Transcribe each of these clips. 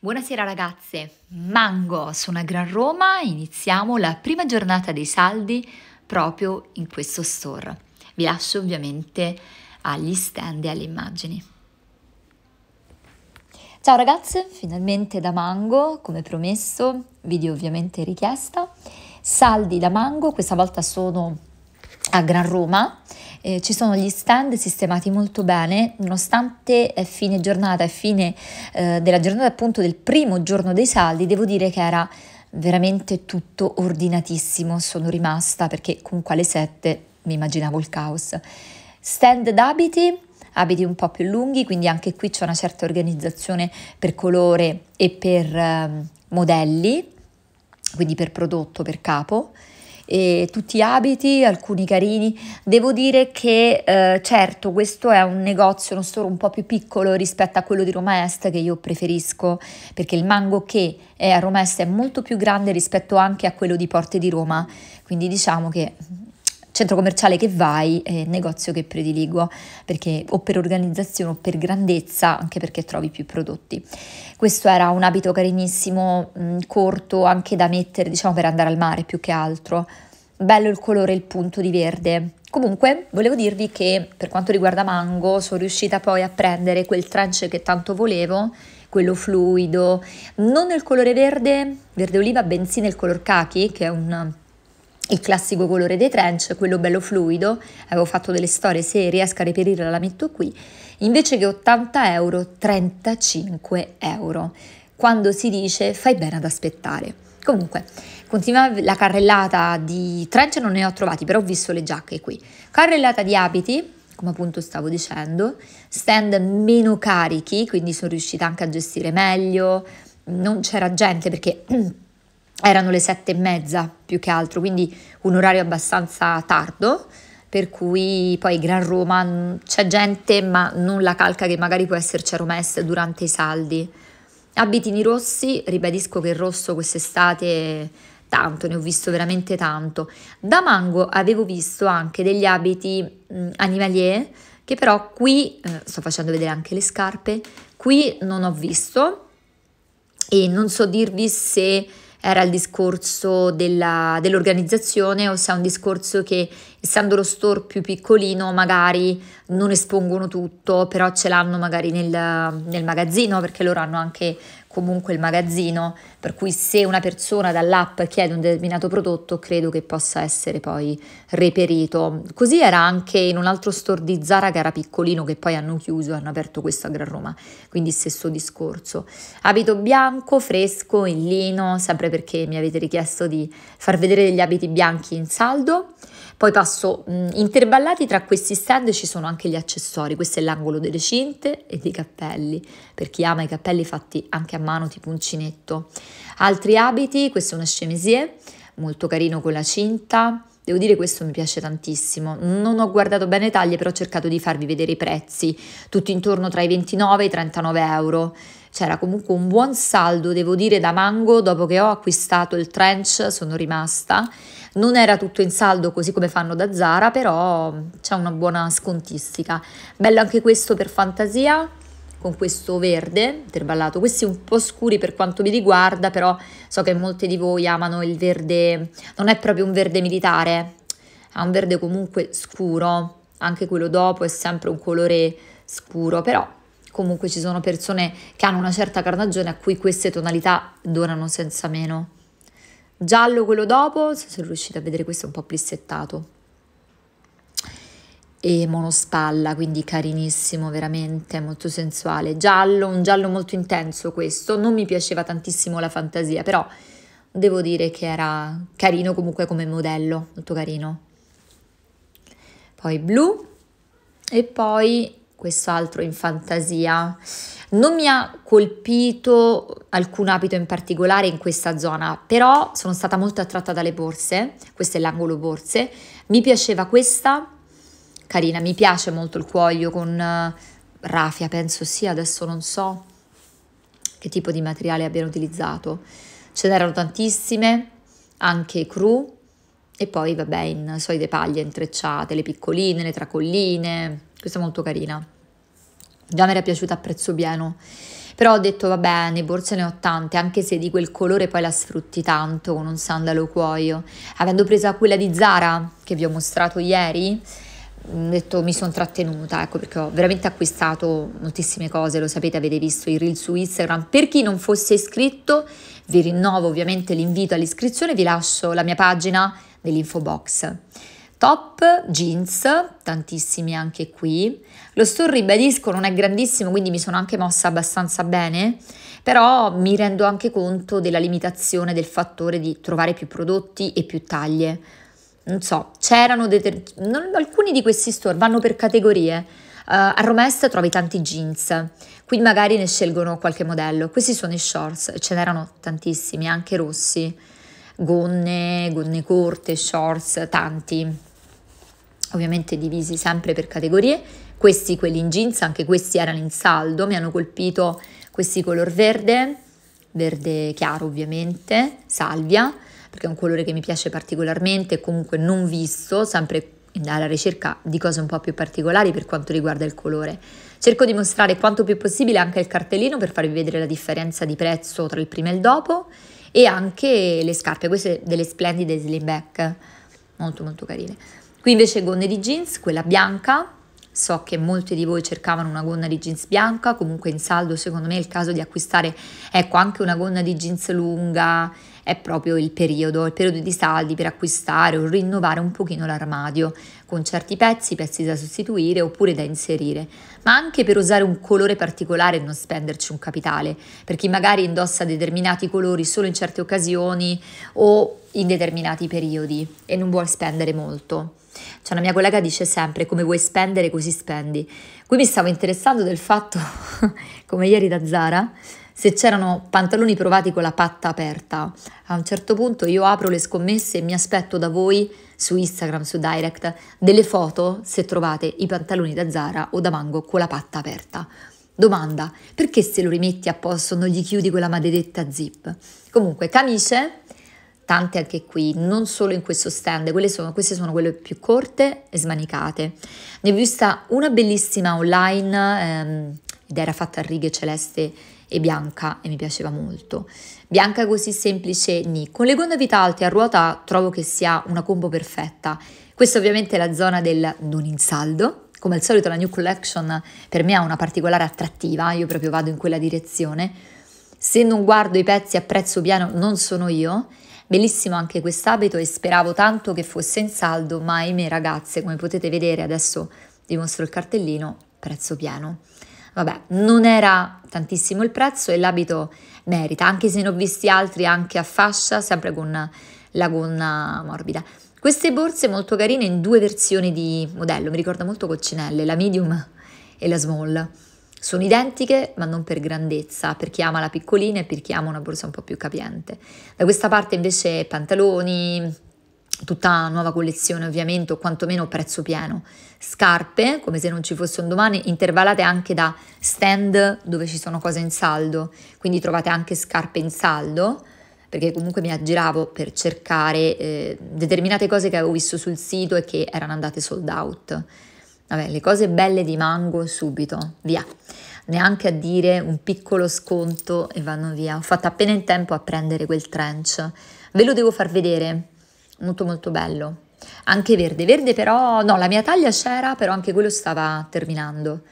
Buonasera ragazze, Mango, sono a Gran Roma, iniziamo la prima giornata dei saldi proprio in questo store. Vi lascio ovviamente agli stand e alle immagini. Ciao ragazze, finalmente da Mango, come promesso, video ovviamente richiesta. Saldi da Mango, questa volta sono a Gran Roma eh, ci sono gli stand sistemati molto bene, nonostante fine giornata e fine eh, della giornata appunto del primo giorno dei saldi, devo dire che era veramente tutto ordinatissimo, sono rimasta perché comunque alle 7 mi immaginavo il caos. Stand d'abiti, abiti un po' più lunghi, quindi anche qui c'è una certa organizzazione per colore e per eh, modelli, quindi per prodotto, per capo e tutti abiti, alcuni carini. Devo dire che eh, certo questo è un negozio, uno store un po' più piccolo rispetto a quello di Roma Est che io preferisco perché il mango che è a Roma Est è molto più grande rispetto anche a quello di Porte di Roma, quindi diciamo che centro commerciale che vai e negozio che prediligo, perché o per organizzazione o per grandezza, anche perché trovi più prodotti. Questo era un abito carinissimo, mh, mm, corto, anche da mettere, diciamo, per andare al mare più che altro. Bello il colore, il punto di verde. Comunque, volevo dirvi che per quanto riguarda Mango, sono riuscita poi a prendere quel trench che tanto volevo, quello fluido, non nel colore verde, verde oliva, bensì nel color khaki, che è un il classico colore dei trench, quello bello fluido, avevo fatto delle storie, se riesco a reperirla la metto qui, invece che 80 euro, 35 euro, quando si dice fai bene ad aspettare. Comunque, continuava la carrellata di trench, non ne ho trovati, però ho visto le giacche qui. Carrellata di abiti, come appunto stavo dicendo, stand meno carichi, quindi sono riuscita anche a gestire meglio, non c'era gente perché erano le sette e mezza più che altro, quindi un orario abbastanza tardo, per cui poi Gran Roma mm, c'è gente ma non la calca che magari può esserci a Romes durante i saldi. Abitini rossi, ribadisco che il rosso quest'estate tanto, ne ho visto veramente tanto. Da Mango avevo visto anche degli abiti mh, mm, animalier, che però qui, eh, sto facendo vedere anche le scarpe, qui non ho visto e non so dirvi se era il discorso della, dell'organizzazione o se è un discorso che essendo lo store più piccolino magari non espongono tutto, però ce l'hanno magari nel, nel magazzino perché loro hanno anche comunque il magazzino, per cui se una persona dall'app chiede un determinato prodotto credo che possa essere poi reperito. Così era anche in un altro store di Zara che era piccolino che poi hanno chiuso e hanno aperto questo a Gran Roma, quindi stesso discorso. Abito bianco, fresco, in lino, sempre perché mi avete richiesto di far vedere degli abiti bianchi in saldo. Poi passo mh, intervallati tra questi stand ci sono anche gli accessori, questo è l'angolo delle cinte e dei cappelli, per chi ama i cappelli fatti anche a mano tipo uncinetto. Altri abiti, questo è una chemisier, molto carino con la cinta, Devo dire questo mi piace tantissimo. Non ho guardato bene i tagli, però ho cercato di farvi vedere i prezzi, tutti intorno tra i 29 e i 39 euro. C'era comunque un buon saldo, devo dire, da Mango, dopo che ho acquistato il trench sono rimasta non era tutto in saldo così come fanno da Zara, però c'è una buona scontistica. Bello anche questo per fantasia, con questo verde interballato. Questi un po' scuri per quanto mi riguarda, però so che molte di voi amano il verde, non è proprio un verde militare, è un verde comunque scuro, anche quello dopo è sempre un colore scuro, però comunque ci sono persone che hanno una certa carnagione a cui queste tonalità donano senza meno. Giallo quello dopo, se sono riuscita a vedere questo è un po' plissettato. E monospalla, quindi carinissimo, veramente molto sensuale. Giallo, un giallo molto intenso questo. Non mi piaceva tantissimo la fantasia, però devo dire che era carino comunque come modello, molto carino. Poi blu e poi quest'altro in fantasia. Non mi ha colpito alcun abito in particolare in questa zona, però sono stata molto attratta dalle borse, questo è l'angolo borse, mi piaceva questa, carina, mi piace molto il cuoio con uh, eh, raffia, penso sì, adesso non so che tipo di materiale abbiano utilizzato, ce n'erano tantissime, anche cru, e poi vabbè in solite paglie intrecciate, le piccoline, le tracolline, questa è molto carina. Già mi era piaciuta a prezzo pieno. Però ho detto, vabbè, ne borse ne ho tante, anche se di quel colore poi la sfrutti tanto con un sandalo cuoio. Avendo presa quella di Zara, che vi ho mostrato ieri, ho detto mi sono trattenuta, ecco perché ho veramente acquistato moltissime cose, lo sapete, avete visto i reel su Instagram. Per chi non fosse iscritto, vi rinnovo ovviamente l'invito all'iscrizione, vi lascio la mia pagina nell'info box top, jeans, tantissimi anche qui. Lo store ribadisco non è grandissimo, quindi mi sono anche mossa abbastanza bene, però mi rendo anche conto della limitazione del fattore di trovare più prodotti e più taglie. Non so, c'erano deter- non, alcuni di questi store vanno per categorie. Uh, a Romest trovi tanti jeans, qui magari ne scelgono qualche modello. Questi sono i shorts, ce n'erano tantissimi, anche rossi gonne, gonne corte, shorts, tanti ovviamente divisi sempre per categorie, questi quelli in jeans, anche questi erano in saldo, mi hanno colpito questi color verde, verde chiaro ovviamente, salvia, perché è un colore che mi piace particolarmente, comunque non visto, sempre alla ricerca di cose un po' più particolari per quanto riguarda il colore. Cerco di mostrare quanto più possibile anche il cartellino per farvi vedere la differenza di prezzo tra il prima e il dopo e anche le scarpe, queste delle splendide slim back, molto molto carine. Qui invece gonne di jeans, quella bianca, so che molti di voi cercavano una gonna di jeans bianca, comunque in saldo secondo me è il caso di acquistare ecco anche una gonna di jeans lunga, è proprio il periodo, il periodo di saldi per acquistare o rinnovare un pochino l'armadio, con certi pezzi, pezzi da sostituire oppure da inserire, ma anche per usare un colore particolare e non spenderci un capitale, per chi magari indossa determinati colori solo in certe occasioni o in determinati periodi e non vuole spendere molto. C'è una mia collega che dice sempre come vuoi spendere così spendi. Qui mi stavo interessando del fatto, come ieri da Zara, se c'erano pantaloni provati con la patta aperta. A un certo punto io apro le scommesse e mi aspetto da voi su Instagram, su Direct, delle foto se trovate i pantaloni da Zara o da Mango con la patta aperta. Domanda, perché se lo rimetti a posto non gli chiudi quella maledetta zip? Comunque, camicie, tante anche qui, non solo in questo stand, quelle sono, queste sono quelle più corte e smanicate. Ne ho vista una bellissima online ehm, ed era fatta a righe celeste e bianca e mi piaceva molto. Bianca così semplice ni. Con le gomme alte a ruota trovo che sia una combo perfetta. Questa ovviamente è la zona del non in saldo. Come al solito la New Collection per me ha una particolare attrattiva, io proprio vado in quella direzione. Se non guardo i pezzi a prezzo piano non sono io. Bellissimo anche quest'abito e speravo tanto che fosse in saldo, ma ahimè ragazze, come potete vedere adesso vi mostro il cartellino, prezzo pieno. Vabbè, non era tantissimo il prezzo e l'abito merita, anche se ne ho visti altri anche a fascia, sempre con la gonna morbida. Queste borse molto carine in due versioni di modello, mi ricorda molto Coccinelle, la medium e la small. Sono identiche ma non per grandezza, per chi ama la piccolina e per chi ama una borsa un po' più capiente. Da questa parte invece pantaloni, tutta nuova collezione ovviamente o quantomeno prezzo pieno. Scarpe, come se non ci fosse un domani, intervallate anche da stand dove ci sono cose in saldo, quindi trovate anche scarpe in saldo, perché comunque mi aggiravo per cercare eh, determinate cose che avevo visto sul sito e che erano andate sold out. Vabbè, le cose belle di Mango subito, via. Neanche a dire un piccolo sconto e vanno via. Ho fatto appena in tempo a prendere quel trench. Ve lo devo far vedere molto molto bello. Anche verde, verde però, no, la mia taglia c'era, però anche quello stava terminando.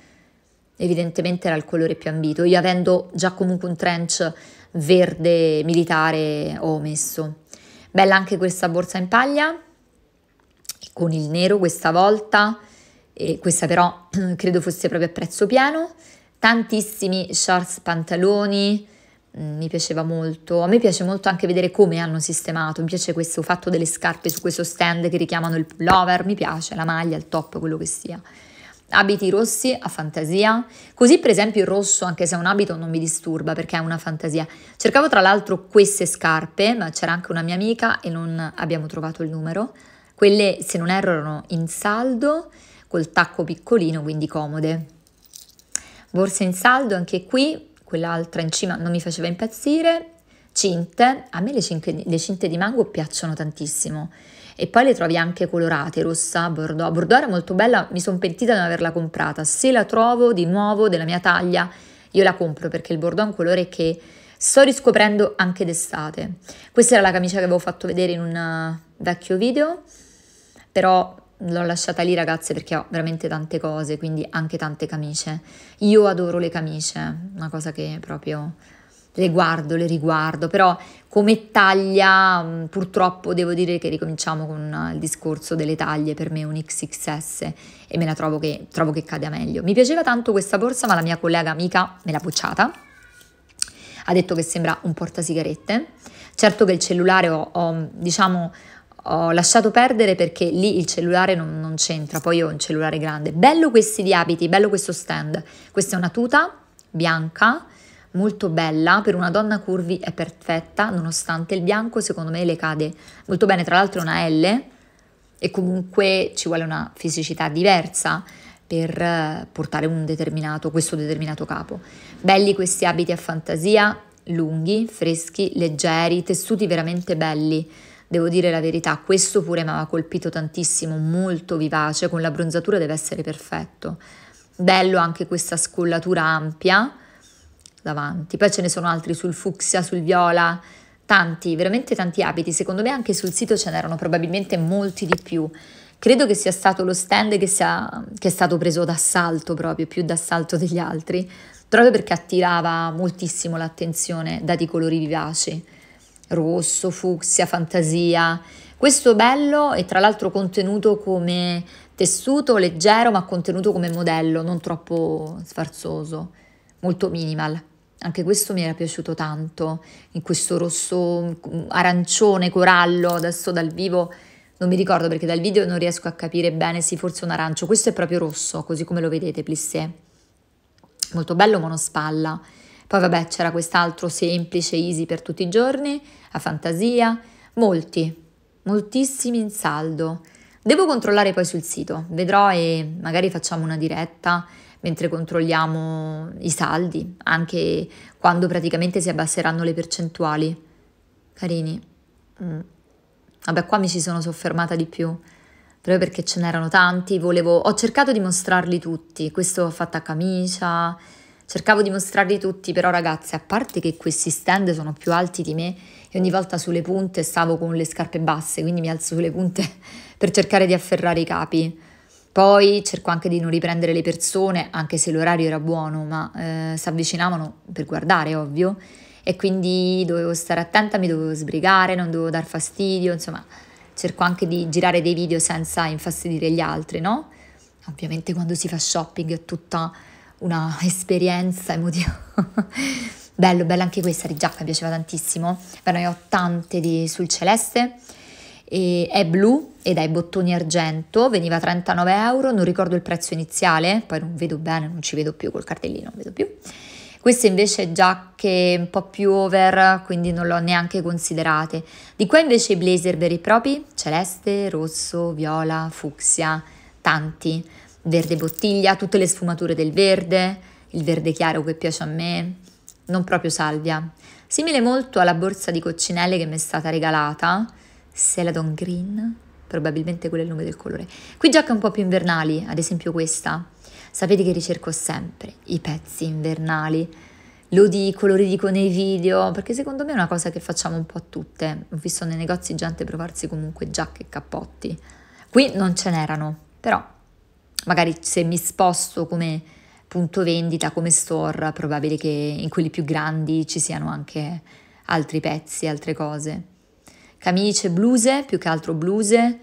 Evidentemente era il colore più ambito. Io avendo già comunque un trench verde militare ho messo. Bella anche questa borsa in paglia con il nero questa volta. E questa però credo fosse proprio a prezzo pieno. Tantissimi shorts pantaloni, Mm, mi piaceva molto, a me piace molto anche vedere come hanno sistemato, mi piace questo fatto delle scarpe su questo stand che richiamano il pullover, mi piace la maglia, il top, quello che sia. Abiti rossi a fantasia, così per esempio il rosso, anche se è un abito, non mi disturba perché è una fantasia. Cercavo tra l'altro queste scarpe, ma c'era anche una mia amica e non abbiamo trovato il numero. Quelle, se non erro, erano in saldo, col tacco piccolino, quindi comode. Borse in saldo, anche qui quell'altra in cima non mi faceva impazzire. Cinte, a me le, cinque, le cinte di mango piacciono tantissimo e poi le trovi anche colorate, rossa, bordeaux. Bordeaux era molto bella, mi sono pentita di non averla comprata. Se la trovo di nuovo della mia taglia, io la compro perché il bordeaux è un colore che sto riscoprendo anche d'estate. Questa era la camicia che avevo fatto vedere in un eh, vecchio video, però l'ho lasciata lì ragazze perché ho veramente tante cose, quindi anche tante camicie. Io adoro le camicie, una cosa che proprio le guardo, le riguardo, però come taglia mm, purtroppo devo dire che ricominciamo con eh, il discorso delle taglie, per me è un XXS e me la trovo che, trovo che cade meglio. Mi piaceva tanto questa borsa ma la mia collega amica me l'ha bocciata, ha detto che sembra un portasigarette, certo che il cellulare ho, ho diciamo ho lasciato perdere perché lì il cellulare non, non c'entra, poi ho un cellulare grande. Bello questi di abiti, bello questo stand. Questa è una tuta bianca, molto bella, per una donna curvi è perfetta, nonostante il bianco secondo me le cade molto bene, tra l'altro è una L e comunque ci vuole una fisicità diversa per eh, portare determinato, questo determinato capo. Belli questi abiti a fantasia, lunghi, freschi, leggeri, tessuti veramente belli. Devo dire la verità, questo pure mi aveva colpito tantissimo, molto vivace, con la bronzatura deve essere perfetto. Bello anche questa scollatura ampia davanti. Poi ce ne sono altri sul fucsia, sul viola, tanti, veramente tanti abiti. Secondo me anche sul sito ce n'erano probabilmente molti di più. Credo che sia stato lo stand che, sia, che è stato preso d'assalto proprio, più d'assalto degli altri, proprio perché attirava moltissimo l'attenzione dati i colori vivaci rosso, fucsia, fantasia. Questo bello è tra l'altro contenuto come tessuto leggero ma contenuto come modello, non troppo sfarzoso, molto minimal. Anche questo mi era piaciuto tanto, in questo rosso mm, arancione corallo, adesso dal vivo non mi ricordo perché dal video non riesco a capire bene, sì forse un arancio, questo è proprio rosso, così come lo vedete, plissé. Molto bello monospalla. Poi vabbè c'era quest'altro semplice, easy per tutti i giorni, a fantasia, molti, moltissimi in saldo. Devo controllare poi sul sito, vedrò e magari facciamo una diretta mentre controlliamo i saldi, anche quando praticamente si abbasseranno le percentuali. Carini. Mm. Vabbè, qua mi ci sono soffermata di più, proprio perché ce n'erano tanti, volevo... ho cercato di mostrarli tutti, questo fatto a camicia, Cercavo di mostrarli tutti, però ragazze, a parte che questi stand sono più alti di me e ogni volta sulle punte stavo con le scarpe basse, quindi mi alzo sulle punte per cercare di afferrare i capi. Poi cerco anche di non riprendere le persone, anche se l'orario era buono, ma eh, si avvicinavano per guardare, ovvio, e quindi dovevo stare attenta, mi dovevo sbrigare, non dovevo dar fastidio, insomma, cerco anche di girare dei video senza infastidire gli altri, no? Ovviamente quando si fa shopping è tutta una esperienza emotiva. bello, bello anche questa di giacca, mi piaceva tantissimo. Beh, ne ho tante di, sul celeste. E è blu ed ha i bottoni argento, veniva 39 euro, non ricordo il prezzo iniziale, poi non vedo bene, non ci vedo più col cartellino, non vedo più. Queste invece giacche un po' più over, quindi non le ho neanche considerate. Di qua invece i blazer veri e propri, celeste, rosso, viola, fucsia, tanti verde bottiglia, tutte le sfumature del verde, il verde chiaro che piace a me, non proprio salvia. Simile molto alla borsa di coccinelle che mi è stata regalata, Celadon Green, probabilmente quello è il nome del colore. Qui giacche un po' più invernali, ad esempio questa. Sapete che ricerco sempre i pezzi invernali. Lo dico, lo ridico nei video, perché secondo me è una cosa che facciamo un po' tutte. Ho visto nei negozi gente provarsi comunque giacche e cappotti. Qui non ce n'erano, però magari se mi sposto come punto vendita, come store, probabile che in quelli più grandi ci siano anche altri pezzi, altre cose. Camicie, bluse, più che altro bluse,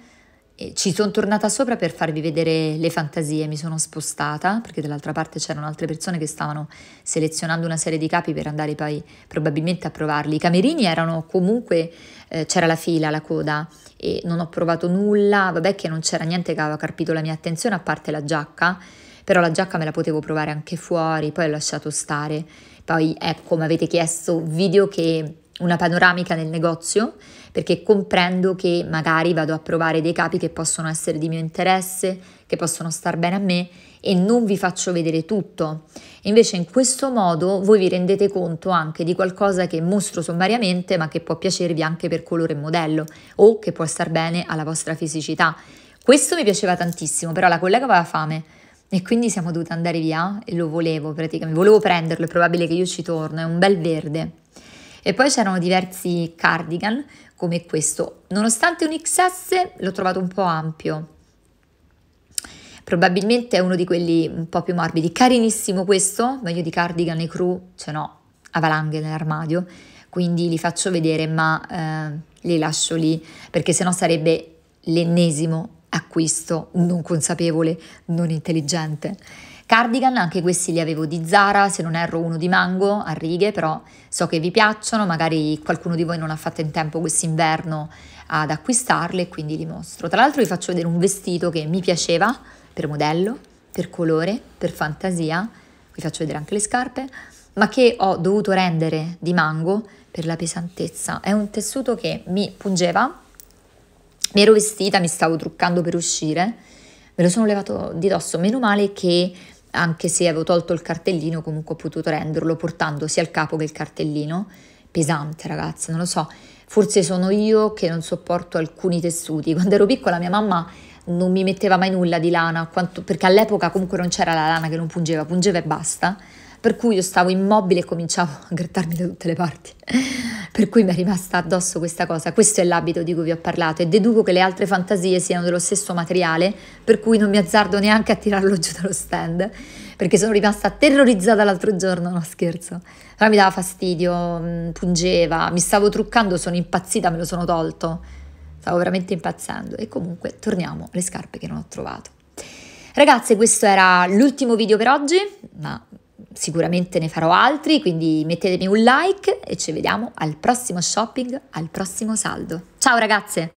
ci sono tornata sopra per farvi vedere le fantasie, mi sono spostata perché dall'altra parte c'erano altre persone che stavano selezionando una serie di capi per andare poi probabilmente a provarli. I camerini erano comunque, eh, c'era la fila, la coda e non ho provato nulla, vabbè che non c'era niente che aveva carpito la mia attenzione a parte la giacca, però la giacca me la potevo provare anche fuori, poi ho lasciato stare. Poi ecco, mi avete chiesto video che una panoramica nel negozio perché comprendo che magari vado a provare dei capi che possono essere di mio interesse, che possono star bene a me e non vi faccio vedere tutto. Invece in questo modo voi vi rendete conto anche di qualcosa che mostro sommariamente ma che può piacervi anche per colore e modello o che può star bene alla vostra fisicità. Questo mi piaceva tantissimo, però la collega aveva fame e quindi siamo dovute andare via e lo volevo praticamente, volevo prenderlo, è probabile che io ci torno, è un bel verde. E poi c'erano diversi cardigan come questo. Nonostante un XS l'ho trovato un po' ampio. Probabilmente è uno di quelli un po' più morbidi. Carinissimo questo, meglio di cardigan e crew ce cioè n'ho a nell'armadio, quindi li faccio vedere ma eh, li lascio lì perché sennò sarebbe l'ennesimo acquisto non consapevole, non intelligente. Cardigan, anche questi li avevo di Zara, se non erro uno di Mango, a righe, però so che vi piacciono, magari qualcuno di voi non ha fatto in tempo quest'inverno ad acquistarle, quindi li mostro. Tra l'altro vi faccio vedere un vestito che mi piaceva per modello, per colore, per fantasia, vi faccio vedere anche le scarpe, ma che ho dovuto rendere di Mango per la pesantezza. È un tessuto che mi pungeva, mi ero vestita, mi stavo truccando per uscire, me lo sono levato di dosso, meno male che anche se avevo tolto il cartellino, comunque ho potuto renderlo portando sia il capo che il cartellino. Pesante, ragazzi, non lo so. Forse sono io che non sopporto alcuni tessuti. Quando ero piccola mia mamma non mi metteva mai nulla di lana, quanto, perché all'epoca comunque non c'era la lana che non pungeva, pungeva e basta per cui io stavo immobile e cominciavo a grattarmi da tutte le parti. Per cui mi è rimasta addosso questa cosa. Questo è l'abito di cui vi ho parlato e deduco che le altre fantasie siano dello stesso materiale, per cui non mi azzardo neanche a tirarlo giù dallo stand, perché sono rimasta terrorizzata l'altro giorno, no scherzo. Però mi dava fastidio, mm, pungeva, mi stavo truccando, sono impazzita, me lo sono tolto. Stavo veramente impazzendo e comunque torniamo alle scarpe che non ho trovato. Ragazze, questo era l'ultimo video per oggi, ma sicuramente ne farò altri, quindi mettetemi un like e ci vediamo al prossimo shopping, al prossimo saldo. Ciao ragazze!